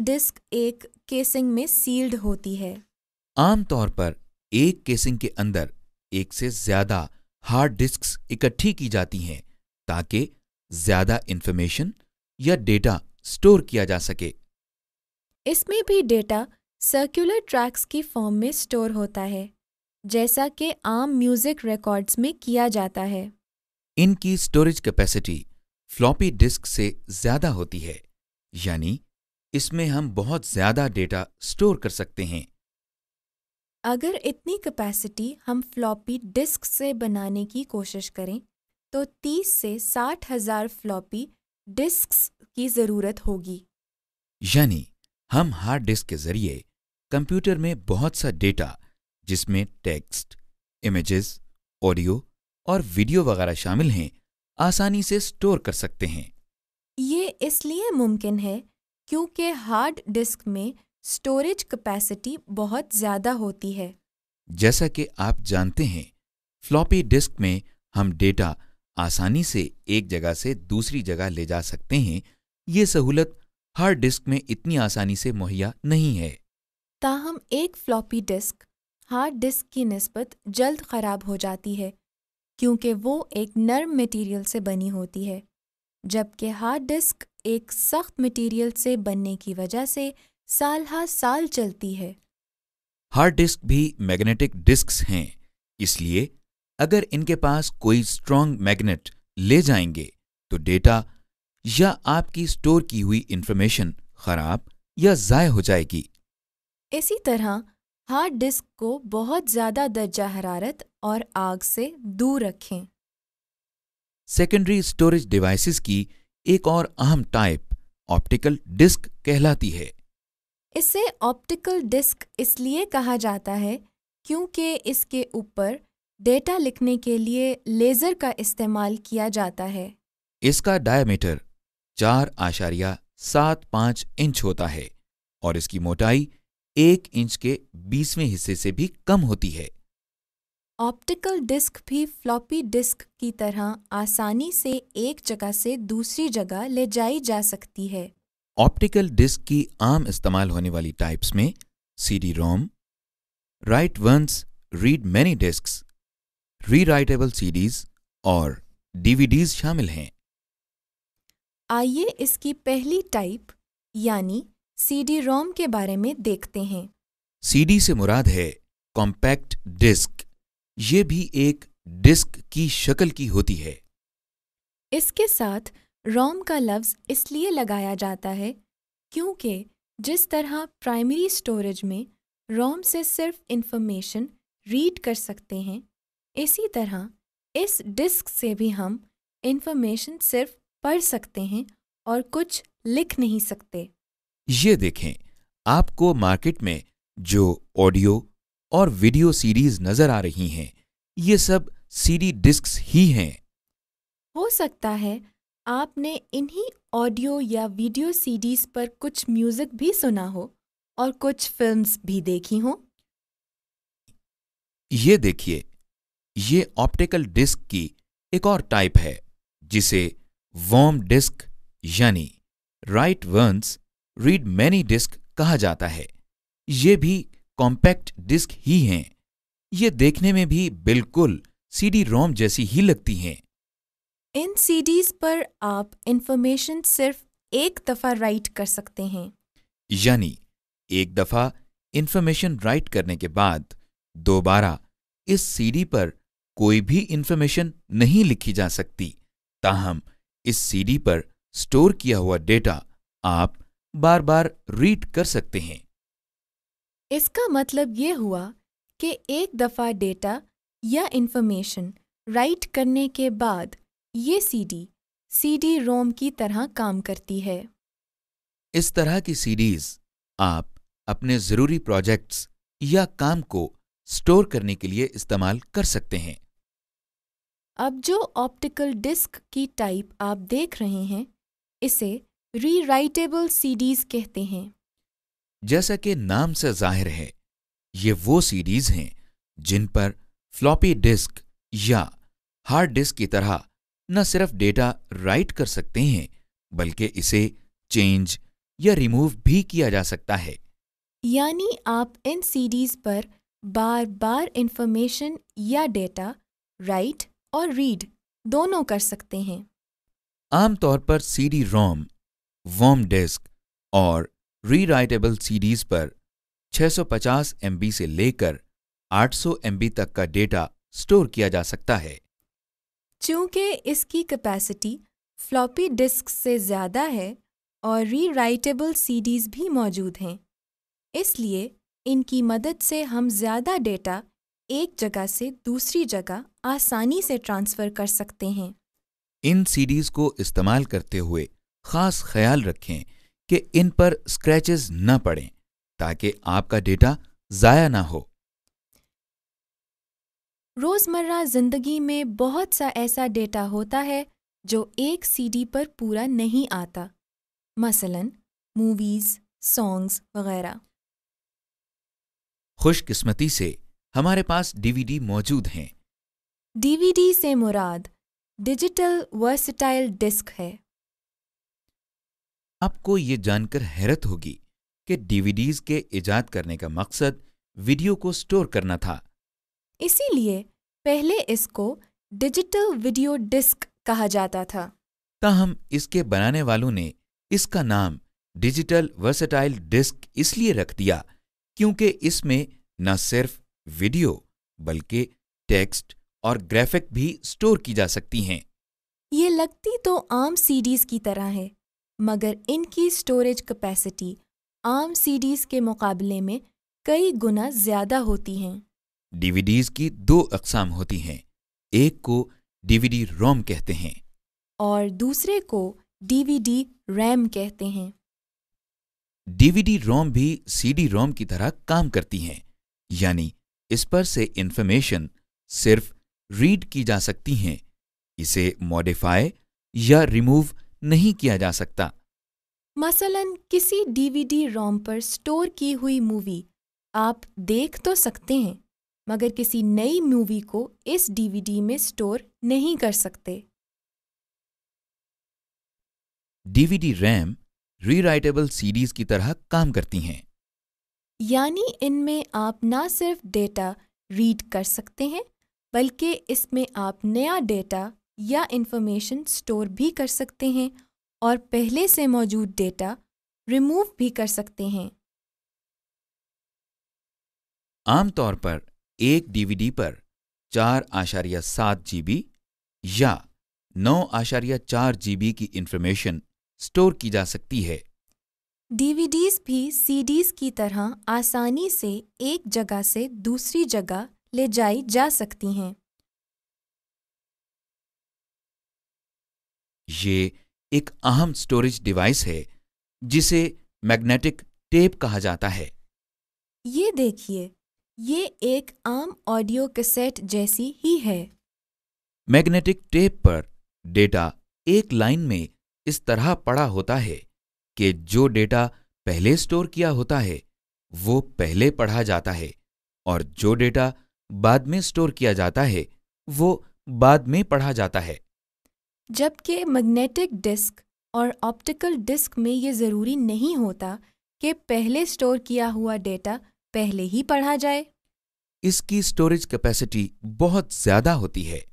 Disc एक casing में sealed होती है आमतौर पर एक केसिंग के अंदर एक से ज्यादा हार्ड डिस्क इकट्ठी की जाती हैं ताकि ज्यादा इंफॉर्मेशन या डेटा स्टोर किया जा सके इसमें भी डेटा सर्कुलर ट्रैक्स की फॉर्म में स्टोर होता है जैसा कि आम म्यूजिक रिकॉर्ड्स में किया जाता है इनकी स्टोरेज कैपेसिटी फ्लॉपी डिस्क से ज्यादा होती है यानी इसमें हम बहुत ज़्यादा डेटा स्टोर कर सकते हैं अगर इतनी कैपेसिटी हम फ्लॉपी डिस्क से बनाने की कोशिश करें तो 30 से साठ हजार फ्लॉपी डिस्क की ज़रूरत होगी यानी हम हार्ड डिस्क के ज़रिए कंप्यूटर में बहुत सा डेटा जिसमें टेक्स्ट इमेजेस ऑडियो और वीडियो वगैरह शामिल हैं आसानी से स्टोर कर सकते हैं ये इसलिए मुमकिन है क्योंकि हार्ड डिस्क में स्टोरेज कैपेसिटी बहुत ज़्यादा होती है जैसा कि आप जानते हैं फ्लॉपी डिस्क में हम डेटा आसानी से एक जगह से दूसरी जगह ले जा सकते हैं ये सहूलत हार्ड डिस्क में इतनी आसानी से मुहैया नहीं है ताहम एक फ्लॉपी डिस्क हार्ड डिस्क की नस्बत जल्द खराब हो जाती है क्योंकि वो एक नर्म मटेरियल से बनी होती है जबकि हार्ड डिस्क एक सख्त मटेरियल से बनने की वजह से साल हा साल चलती है हार्ड डिस्क भी मैग्नेटिक डिस्क हैं इसलिए अगर इनके पास कोई स्ट्रॉन्ग मैग्नेट ले जाएंगे तो डेटा या आपकी स्टोर की हुई इंफॉर्मेशन खराब या ज़ाय हो जाएगी इसी तरह हार्ड डिस्क को बहुत ज़्यादा दर्जा हरारत और आग से दूर रखें सेकेंडरी स्टोरेज डिवाइसेस की एक और अहम टाइप ऑप्टिकल डिस्क कहलाती है इसे ऑप्टिकल डिस्क इसलिए कहा जाता है क्योंकि इसके ऊपर डेटा लिखने के लिए लेज़र का इस्तेमाल किया जाता है इसका डायमीटर चार आशारिया सात पांच इंच होता है और इसकी मोटाई एक इंच के बीसवें हिस्से से भी कम होती है ऑप्टिकल डिस्क भी फ्लॉपी डिस्क की तरह आसानी से एक जगह से दूसरी जगह ले जाई जा सकती है ऑप्टिकल डिस्क की आम इस्तेमाल होने वाली टाइप्स में C D ROM write once read many disk rewritable CDs और डीवीडीज शामिल हैं आइए इसकी पहली टाइप यानी सीडी रोम के बारे में देखते हैं सीडी से मुराद है कॉम्पैक्ट डिस्क ये भी एक डिस्क की शक्ल की होती है इसके साथ रोम का लफ्ज़ इसलिए लगाया जाता है क्योंकि जिस तरह प्राइमरी स्टोरेज में रोम से सिर्फ इन्फॉर्मेशन रीड कर सकते हैं इसी तरह इस डिस्क से भी हम इन्फॉर्मेशन सिर्फ पढ़ सकते हैं और कुछ लिख नहीं सकते ये देखें आपको मार्केट में जो ऑडियो और वीडियो सीरीज नजर आ रही हैं ये सब सीडी डिस्क ही हैं हो सकता है आपने इन्हीं ऑडियो या वीडियो सीडीज पर कुछ म्यूजिक भी सुना हो और कुछ फिल्म्स भी देखी हो ये देखिए ये ऑप्टिकल डिस्क की एक और टाइप है जिसे वॉम डिस्क यानी write once read many disk कहा जाता है ये भी कॉम्पैक्ट डिस्क ही हैं ये देखने में भी बिल्कुल सीडी रोम जैसी ही लगती हैं इन सीडीज पर आप इंफॉर्मेशन सिर्फ एक दफा राइट कर सकते हैं यानी एक दफा इंफॉर्मेशन राइट करने के बाद दोबारा इस सीडी पर कोई भी इंफॉर्मेशन नहीं लिखी जा सकती ताहम इस सीडी पर स्टोर किया हुआ डेटा आप बार बार रीड कर सकते हैं इसका मतलब ये हुआ कि एक दफ़ा डेटा या इन्फॉर्मेशन राइट करने के बाद ये सीडी सीडी रोम की तरह काम करती है इस तरह की सीडीज आप अपने ज़रूरी प्रोजेक्ट्स या काम को स्टोर करने के लिए इस्तेमाल कर सकते हैं अब जो ऑप्टिकल डिस्क की टाइप आप देख रहे हैं इसे रीराइटेबल सीडीज कहते हैं जैसा कि नाम से जाहिर है ये वो सीडीज हैं जिन पर फ्लॉपी डिस्क या हार्ड डिस्क की तरह न सिर्फ डेटा राइट कर सकते हैं बल्कि इसे चेंज या रिमूव भी किया जा सकता है यानी आप इन सीडीज पर बार बार इंफॉर्मेशन या डेटा राइट और रीड दोनों कर सकते हैं आमतौर पर सीडी रोम वॉम डिस्क और रीराइटेबल सीडीज पर 650 एमबी से लेकर 800 एमबी तक का डेटा स्टोर किया जा सकता है चूंकि इसकी कैपेसिटी फ्लॉपी डिस्क से ज़्यादा है और रीराइटेबल सीडीज भी मौजूद हैं इसलिए इनकी मदद से हम ज़्यादा डेटा एक जगह से दूसरी जगह आसानी से ट्रांसफ़र कर सकते हैं इन सीडीज को इस्तेमाल करते हुए खास ख्याल रखें कि इन पर स्क्रैचेस न पड़ें ताकि आपका डेटा ज़ाया ना हो रोज़मर्रा ज़िंदगी में बहुत सा ऐसा डेटा होता है जो एक सीडी पर पूरा नहीं आता मसलन मूवीज़ सॉन्ग्स वगैरह खुशकिस्मती से हमारे पास डीवीडी मौजूद हैं डीवीडी से मुराद डिजिटल वर्सटाइल डिस्क है आपको ये जानकर हैरत होगी कि डीवीडीज के इजाद करने का मकसद वीडियो को स्टोर करना था इसीलिए पहले इसको डिजिटल वीडियो डिस्क कहा जाता था ताहम इसके बनाने वालों ने इसका नाम डिजिटल वर्सेटाइल डिस्क इसलिए रख दिया क्योंकि इसमें न सिर्फ वीडियो बल्कि टेक्स्ट और ग्राफिक भी स्टोर की जा सकती हैं ये लगती तो आम सीडीज की तरह है मगर इनकी स्टोरेज कैपेसिटी आम सीडीज के मुकाबले में कई गुना ज़्यादा होती हैं डीवीडीज की दो अकसाम होती हैं एक को डीवीडी रोम कहते हैं और दूसरे को डीवीडी रैम कहते हैं डीवीडी रोम भी सीडी रोम की तरह काम करती हैं यानी इस पर से इंफॉर्मेशन सिर्फ रीड की जा सकती हैं इसे मॉडिफाई या रिमूव नहीं किया जा सकता मसलन किसी डीवीडी रोम पर स्टोर की हुई मूवी आप देख तो सकते हैं मगर किसी नई मूवी को इस डीवीडी में स्टोर नहीं कर सकते डीवीडी रैम रीराइटेबल सीडीज की तरह काम करती हैं यानी इनमें आप ना सिर्फ डेटा रीड कर सकते हैं बल्कि इसमें आप नया डेटा या इन्फॉर्मेशन स्टोर भी कर सकते हैं और पहले से मौजूद डेटा रिमूव भी कर सकते हैं आमतौर पर एक डीवीडी पर चार आशार्य सात जीबी या नौ आशार्य चार जीबी की इन्फॉर्मेशन स्टोर की जा सकती है डीवीडीज भी सीडीज की तरह आसानी से एक जगह से दूसरी जगह ले जाई जा सकती हैं ये एक अहम स्टोरेज डिवाइस है जिसे मैग्नेटिक टेप कहा जाता है ये देखिए ये एक आम ऑडियो कैसेट जैसी ही है मैग्नेटिक टेप पर डेटा एक लाइन में इस तरह पड़ा होता है कि जो डेटा पहले स्टोर किया होता है वो पहले पढ़ा जाता है और जो डेटा बाद में स्टोर किया जाता है वो बाद में पढ़ा जाता है जबकि मैग्नेटिक डिस्क और ऑप्टिकल डिस्क में ये ज़रूरी नहीं होता कि पहले स्टोर किया हुआ डेटा पहले ही पढ़ा जाए इसकी स्टोरेज कैपेसिटी बहुत ज़्यादा होती है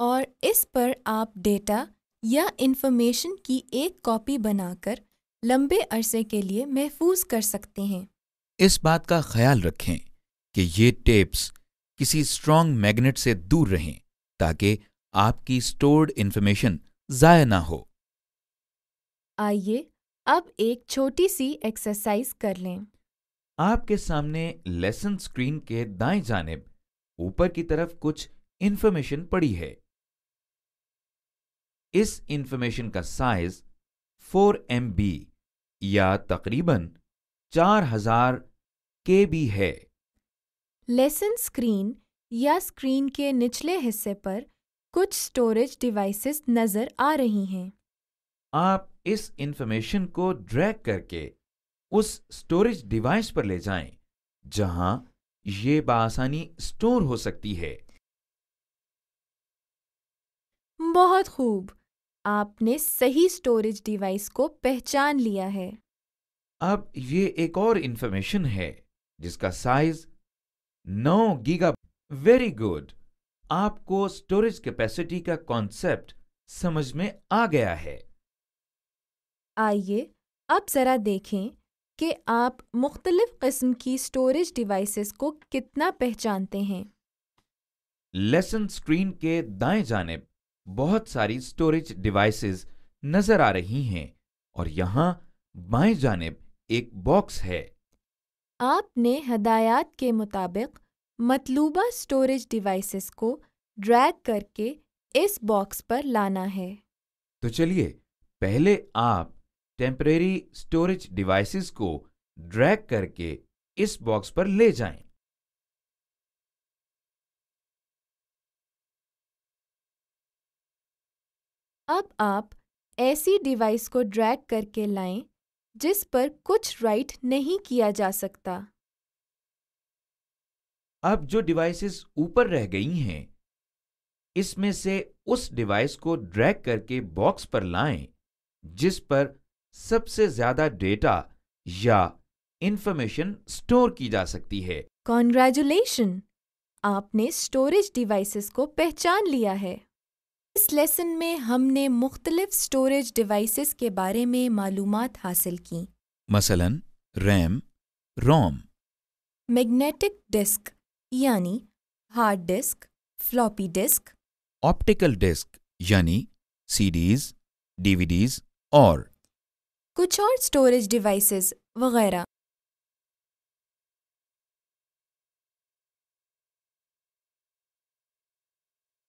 और इस पर आप डेटा या इन्फॉर्मेशन की एक कॉपी बनाकर लंबे अरसे के लिए महफूज कर सकते हैं इस बात का ख्याल रखें कि ये टेप्स किसी स्ट्रॉन्ग मैग्नेट से दूर रहें ताकि आपकी स्टोर्ड इन्फॉर्मेशन जाया ना हो आइए अब एक छोटी सी एक्सरसाइज कर लें आपके सामने लेसन स्क्रीन के दाएं जानेब ऊपर की तरफ कुछ इन्फॉर्मेशन पड़ी है इस इंफॉर्मेशन का साइज 4 एम या तकरीबन 4000 के बी है लेसन स्क्रीन या स्क्रीन के निचले हिस्से पर कुछ स्टोरेज डिवाइसेस नजर आ रही हैं आप इस इंफॉर्मेशन को ड्रैग करके उस स्टोरेज डिवाइस पर ले जाएं जहां ये बासानी स्टोर हो सकती है बहुत खूब आपने सही स्टोरेज डिवाइस को पहचान लिया है अब ये एक और इंफॉर्मेशन है जिसका साइज 9 गीगा वेरी गुड आपको स्टोरेज कैपेसिटी का कॉन्सेप्ट समझ में आ गया है आइए अब ज़रा देखें कि आप मुख्तलिफ किस्म की स्टोरेज डिवाइसेस को कितना पहचानते हैं लेसन स्क्रीन के दाएं जानेब बहुत सारी स्टोरेज डिवाइसेस नजर आ रही हैं और यहाँ बाएं जानब एक बॉक्स है आपने हदायत के मुताबिक मतलूबा स्टोरेज डिवाइसेस को ड्रैग करके इस बॉक्स पर लाना है तो चलिए पहले आप टेम्परेरी स्टोरेज डिवाइसेस को ड्रैग करके इस बॉक्स पर ले जाएं। अब आप ऐसी डिवाइस को ड्रैग करके लाएं जिस पर कुछ राइट नहीं किया जा सकता अब जो डिवाइसेस ऊपर रह गई हैं इसमें से उस डिवाइस को ड्रैग करके बॉक्स पर लाएं जिस पर सबसे ज्यादा डेटा या इंफॉर्मेशन स्टोर की जा सकती है कॉन्ग्रेचुलेशन आपने स्टोरेज डिवाइसेस को पहचान लिया है इस लेसन में हमने मुख्तलिफ स्टोरेज डिवाइसेस के बारे में मालूम हासिल की मसलन रैम रोम मैग्नेटिक डिस्क यानी hard disk floppy disk optical disk यानी सीडीज डीवीडीज और कुछ और स्टोरेज डिवाइसेस वगैरह